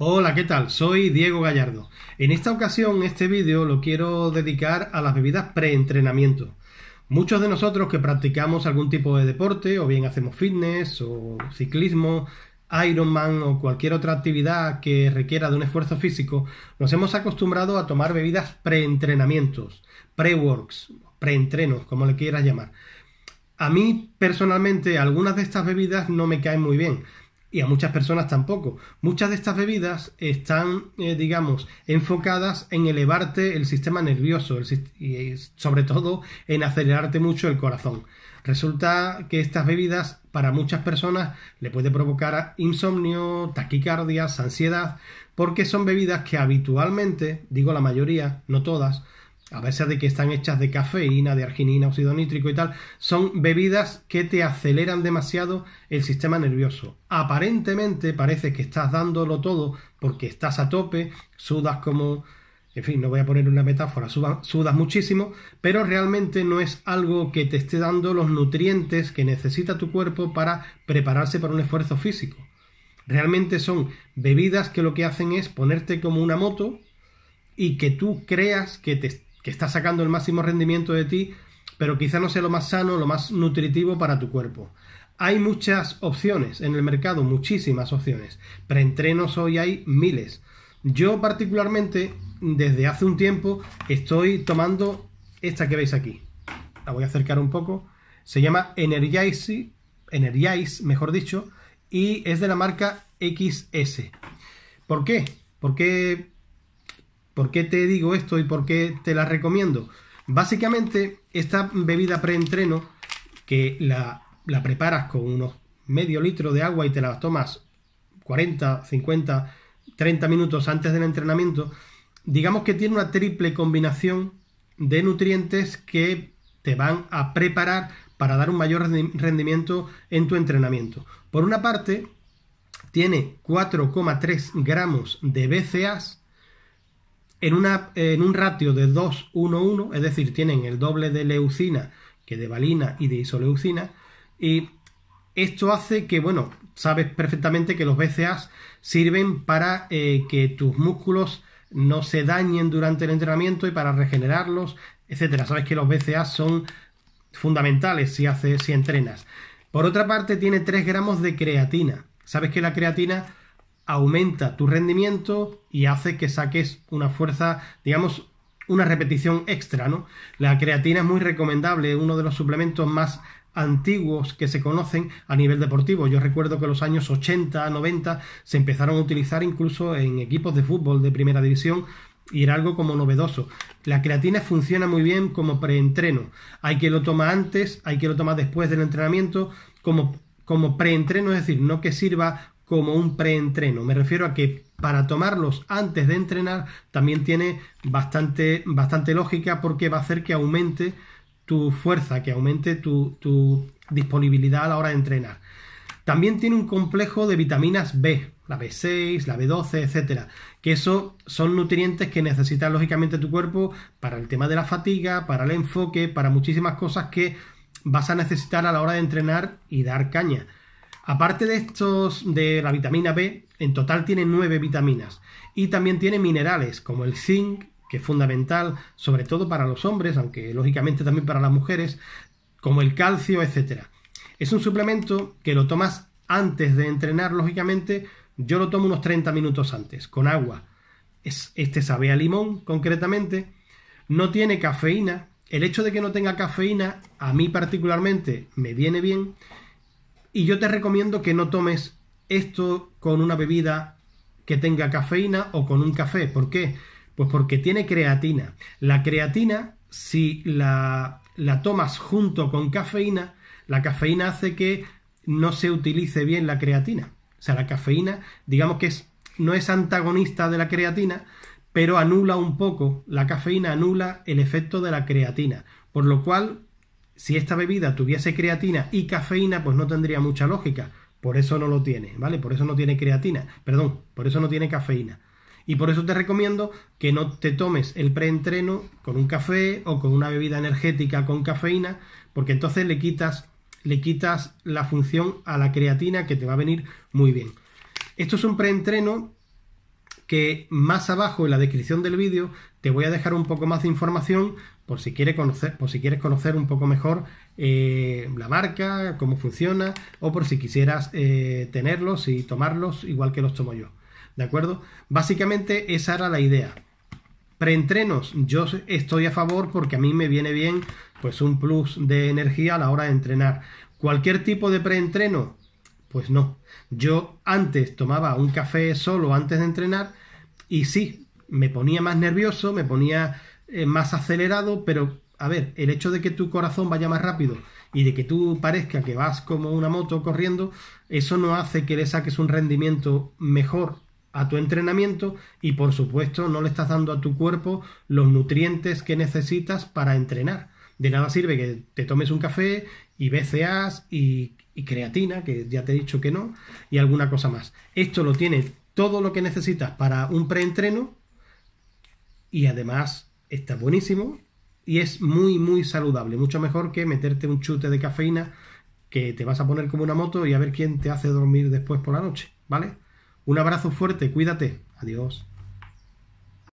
Hola, ¿qué tal? Soy Diego Gallardo. En esta ocasión este vídeo lo quiero dedicar a las bebidas preentrenamiento. Muchos de nosotros que practicamos algún tipo de deporte, o bien hacemos fitness, o ciclismo, Ironman o cualquier otra actividad que requiera de un esfuerzo físico, nos hemos acostumbrado a tomar bebidas preentrenamientos, pre-works, preentrenos, como le quieras llamar. A mí personalmente algunas de estas bebidas no me caen muy bien y a muchas personas tampoco. Muchas de estas bebidas están, eh, digamos, enfocadas en elevarte el sistema nervioso y eh, sobre todo en acelerarte mucho el corazón. Resulta que estas bebidas para muchas personas le puede provocar insomnio, taquicardias, ansiedad, porque son bebidas que habitualmente, digo la mayoría, no todas, a pesar de que están hechas de cafeína, de arginina, óxido nítrico y tal, son bebidas que te aceleran demasiado el sistema nervioso. Aparentemente parece que estás dándolo todo porque estás a tope, sudas como... En fin, no voy a poner una metáfora, sudas, sudas muchísimo, pero realmente no es algo que te esté dando los nutrientes que necesita tu cuerpo para prepararse para un esfuerzo físico. Realmente son bebidas que lo que hacen es ponerte como una moto y que tú creas que te está sacando el máximo rendimiento de ti, pero quizá no sea lo más sano, lo más nutritivo para tu cuerpo. Hay muchas opciones en el mercado, muchísimas opciones. Preentrenos hoy hay miles. Yo particularmente, desde hace un tiempo, estoy tomando esta que veis aquí. La voy a acercar un poco. Se llama Energize, Energize, mejor dicho, y es de la marca XS. ¿Por qué? Porque... ¿Por qué te digo esto y por qué te la recomiendo? Básicamente, esta bebida preentreno, que la, la preparas con unos medio litro de agua y te la tomas 40, 50, 30 minutos antes del entrenamiento, digamos que tiene una triple combinación de nutrientes que te van a preparar para dar un mayor rendimiento en tu entrenamiento. Por una parte, tiene 4,3 gramos de BCAAs, en, un ratio de 2-1-1, es decir, tienen el doble de leucina que de valina y de isoleucina, y esto hace que, bueno, sabes perfectamente que los BCA's sirven para eh, que tus músculos no se dañen durante el entrenamiento y para regenerarlos, etcétera. Sabes que los BCA's son fundamentales si, haces, si entrenas. Por otra parte, tiene 3 gramos de creatina. Sabes que la creatina aumenta tu rendimiento y hace que saques una fuerza, digamos, una repetición extra, ¿no? La creatina es muy recomendable, uno de los suplementos más antiguos que se conocen a nivel deportivo. Yo recuerdo que los años 80, 90 se empezaron a utilizar incluso en equipos de fútbol de primera división y era algo como novedoso. La creatina funciona muy bien como preentreno. Hay que lo toma antes, hay que lo toma después del entrenamiento como como preentreno, es decir, no que sirva como un preentreno. Me refiero a que para tomarlos antes de entrenar también tiene bastante, lógica porque va a hacer que aumente tu fuerza, que aumente tu, disponibilidad a la hora de entrenar. También tiene un complejo de vitaminas B, la B6, la B12, etcétera, que eso son nutrientes que necesita lógicamente tu cuerpo para el tema de la fatiga, para el enfoque, para muchísimas cosas que vas a necesitar a la hora de entrenar y dar caña. Aparte de estos, de la vitamina B, en total tiene nueve vitaminas y también tiene minerales como el zinc, que es fundamental sobre todo para los hombres, aunque lógicamente también para las mujeres, como el calcio, etc. Es un suplemento que lo tomas antes de entrenar, lógicamente, yo lo tomo unos 30 minutos antes, con agua. este sabe a limón, concretamente. No tiene cafeína. El hecho de que no tenga cafeína, a mí particularmente, me viene bien y yo te recomiendo que no tomes esto con una bebida que tenga cafeína o con un café. ¿Por qué? Pues porque tiene creatina. La creatina, si la, la tomas junto con cafeína, la cafeína hace que no se utilice bien la creatina. O sea, la cafeína, digamos que no es antagonista de la creatina, pero anula un poco, la cafeína anula el efecto de la creatina. Por lo cual, si esta bebida tuviese creatina y cafeína, pues no tendría mucha lógica. Por eso no lo tiene, ¿vale? Por eso no tiene creatina, perdón, por eso no tiene cafeína. Y por eso te recomiendo que no te tomes el preentreno con un café o con una bebida energética con cafeína, porque entonces le quitas, le quitas la función a la creatina que te va a venir muy bien. Esto es un preentreno que más abajo en la descripción del vídeo te voy a dejar un poco más de información por si, quiere conocer, por si quieres conocer un poco mejor eh, la marca, cómo funciona, o por si quisieras eh, tenerlos y tomarlos igual que los tomo yo. ¿De acuerdo? Básicamente esa era la idea. Preentrenos, yo estoy a favor porque a mí me viene bien pues un plus de energía a la hora de entrenar. Cualquier tipo de preentreno, pues no. Yo antes tomaba un café solo antes de entrenar y sí, me ponía más nervioso, me ponía eh, más acelerado, pero a ver, el hecho de que tu corazón vaya más rápido y de que tú parezca que vas como una moto corriendo, eso no hace que le saques un rendimiento mejor a tu entrenamiento y por supuesto no le estás dando a tu cuerpo los nutrientes que necesitas para entrenar. De nada sirve que te tomes un café y BCAAs y, creatina, que ya te he dicho que no, y alguna cosa más. Esto lo tiene todo lo que necesitas para un preentreno y además está buenísimo y es muy, muy saludable. Mucho mejor que meterte un chute de cafeína que te vas a poner como una moto y a ver quién te hace dormir después por la noche, ¿vale? Un abrazo fuerte, cuídate. Adiós.